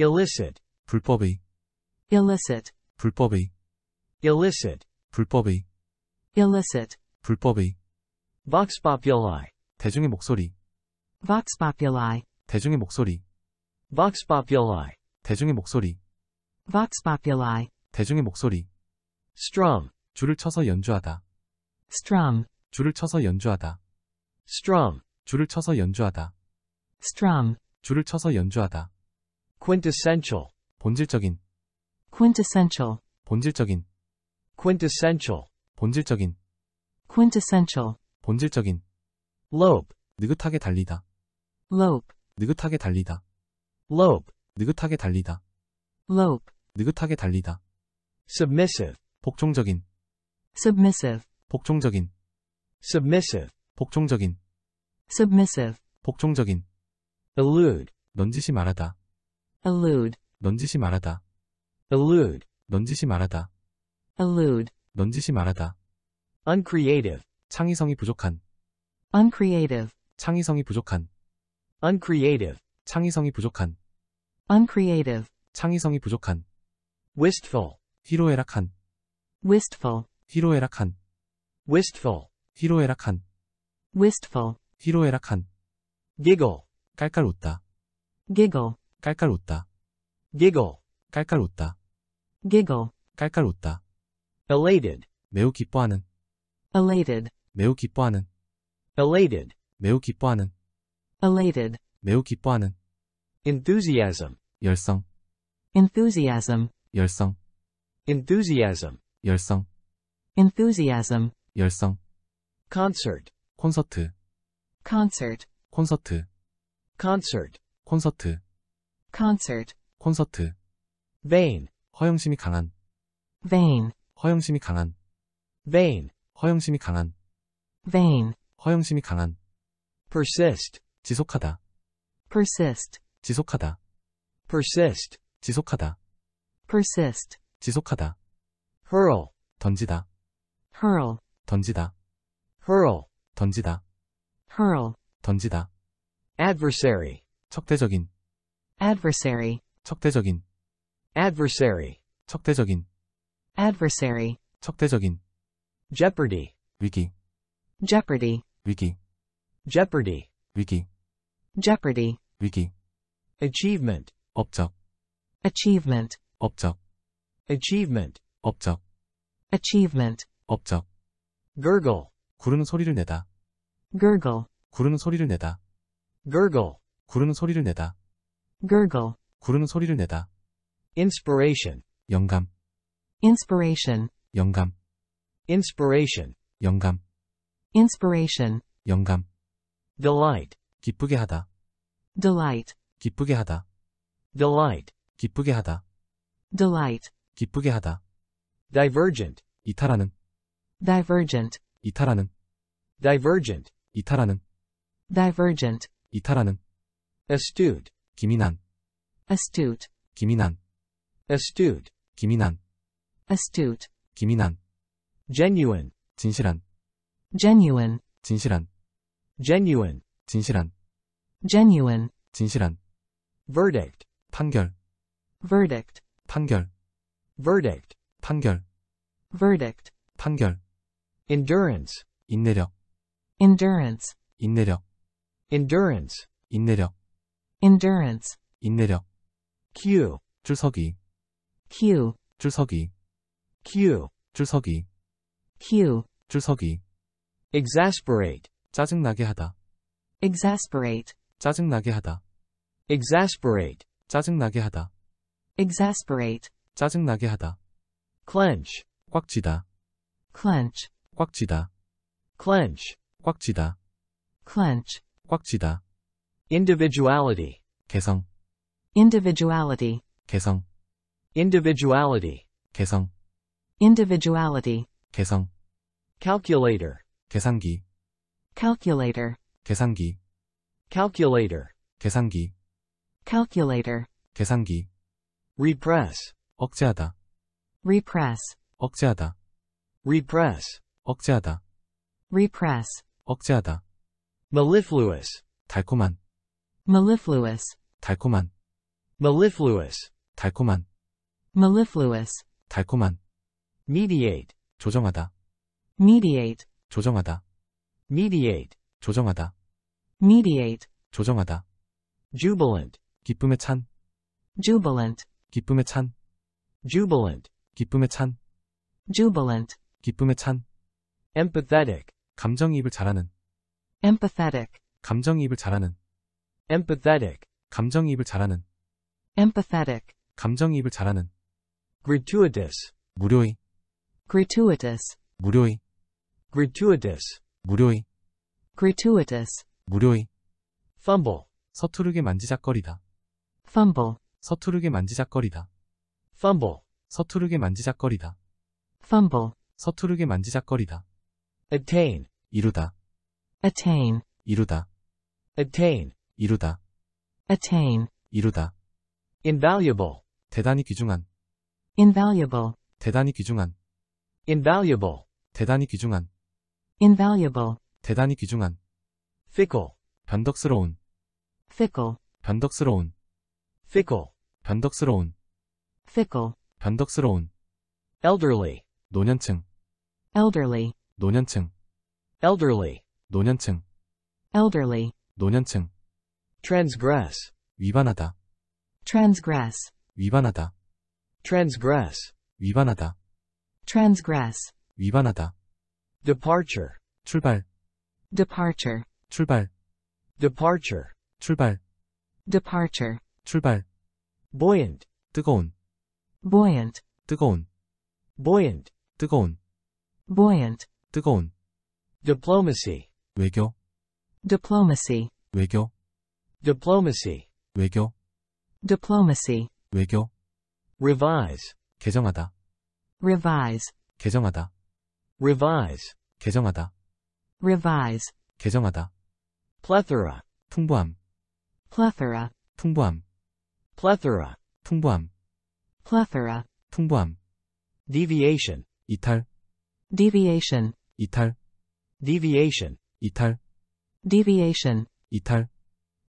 illicit 불법이 illicit 불법이 illicit 불법이 illicit 불법이 vox populi 대중의 목소리 vox populi 대중의 목소리 vox populi 대중의 목소리 vox populi 대중의 목소리 strum 줄을 쳐서 연주하다 strum 줄을 쳐서 연주하다 strum 줄을 쳐서 연주하다 strum 줄을 쳐서 연주하다 quintessential 본질적인 quintessential 본질적인 quintessential 본질적인 quintessential 본질적인 lope 느긋하게 달리다 lope 느긋하게 달리다 lope 느긋하게 달리다 lope 느긋하게 달리다 submissive 복종적인 submissive 복종적인 submissive 복종적인 submissive 복종적인 elude 넌지시 말하다 allude, 넌지시 말하다. allude, 넌지시 말하다. allude, 넌지시 말하다. uncreative, 창의성이 부족한. uncreative, 창의성이 부족한. uncreative, 창의성이 부족한. uncreative, 창의성이 부족한. wistful, 희로애락한. wistful, 희로애락한. wistful, 희로애락한. wistful, 희로애락한. giggle, 깔깔 웃다. giggle, 칼칼 웃다. giggle. 칼칼 웃다. giggle. 칼칼 웃다. elated. 매우 기뻐하는. elated. 매우 기뻐하는. elated. 매우 기뻐하는. elated. 매우 기뻐하는. enthusiasm. 열성. enthusiasm. 열성. enthusiasm. 열성. enthusiasm. 열성. concert. 콘서트. concert. 콘서트. concert. 콘서트. concert 콘서트 vein 허영심이 강한 vein 허영심이 강한 vein 허영심이 강한 vein 허영심이 강한 persist 지속하다 persist 지속하다 persist 지속하다 persist 지속하다 hurl 던지다 hurl 던지다 hurl 던지다 hurl 던지다 adversary 적대적인 adversary 적대적인 adversary 적대적인 adversary 적대적인 jeopardy 위기 jeopardy 위기 jeopardy 위기 jeopardy 위기 achievement 업적 achievement 업적 achievement 업적 achievement 업적 gurgle 구르는 소리를 내다 gurgle 구르는 소리를 내다 gurgle 구르는 소리를 내다 gurgle 구르는 소리를 내다. inspiration 영감 inspiration 영감 inspiration 영감 inspiration 영감 delight 기쁘게 하다 delight 기쁘게 하다 delight 기쁘게 하다 delight 기쁘게 하다 divergent 이탈하는 divergent 이탈하는 divergent 이탈하는 divergent 이탈하는 astute 君なん astute 君なん astute 君なん astute 君なん genuine 진실한 genuine 진실한 genuine 진실한 genuine 진실한 verdict 판결 verdict 판결 verdict 판결 verdict 판결 endurance 인내력 endurance 인내력 endurance 인내력 endurance, 인내력, Q, 줄서기, Q, 줄서기, Q, 줄서기, Q, 줄서기. exasperate, 짜증나게 하다, exasperate, 짜증나게 하다, exasperate, 짜증나게 하다, exasperate, 짜증나게 하다, clench, 꽉 쥐다, clench, 꽉 쥐다, clench, 꽉 쥐다, clench, 꽉 쥐다 individuality 개성 individuality 개성 individuality 개성 individuality 개성 calculator 계산기 calculator 계산기 calculator 계산기 calculator 계산기 repress 억제하다 repress 억제하다 repress 억제하다 repress 억제하다 mellifluous 달콤한 mellifluous, 달콤한, mellifluous, 달콤한, mellifluous, 달콤한, mediate, 조정하다, mediate, 조정하다, mediate, 조정하다, mediate, 조정하다, jubilant, 기쁨에 찬, jubilant, 기쁨에 찬, jubilant, 기쁨에 찬, jubilant, 기쁨에 찬, empathetic, 감정이입을 잘하는, empathetic, 감정이입을 잘하는 empathetic 감정이입을 잘하는 empathetic 감정이입을 잘하는 gratuitous 무료히 gratuitous 무료히 gratuitous 무료히 gratuitous 무료히 fumble 서투르게 만지작거리다 fumble 서투르게 만지작거리다 fumble 서투르게 만지작거리다 fumble 서투르게 만지작거리다 attain 이루다 attain 이루다 attain 이루다 attain 이루다 invaluable 대단히 귀중한 invaluable 대단히 귀중한 invaluable 대단히 귀중한 invaluable 대단히 귀중한 fickle 변덕스러운 fickle 변덕스러운 fickle 변덕스러운 fickle 변덕스러운 elderly 노년층 elderly 노년층 elderly 노년층 elderly 노년층 transgress 위반하다 transgress 위반하다 transgress 위반하다 transgress 위반하다 departure 출발 departure 출발 departure 출발 departure 출발 buoyant 뜨거운 buoyant 뜨거운 buoyant 뜨거운 buoyant 뜨거운 diplomacy 외교 diplomacy 외교 diplomacy 외교 diplomacy 외교 revise 개정하다 revise 개정하다 revise 개정하다 revise 개정하다 plethora 풍부함 plethora 풍부함 plethora 풍부함 plethora 풍부함 deviation 이탈 deviation 이탈 deviation 이탈 deviation 이탈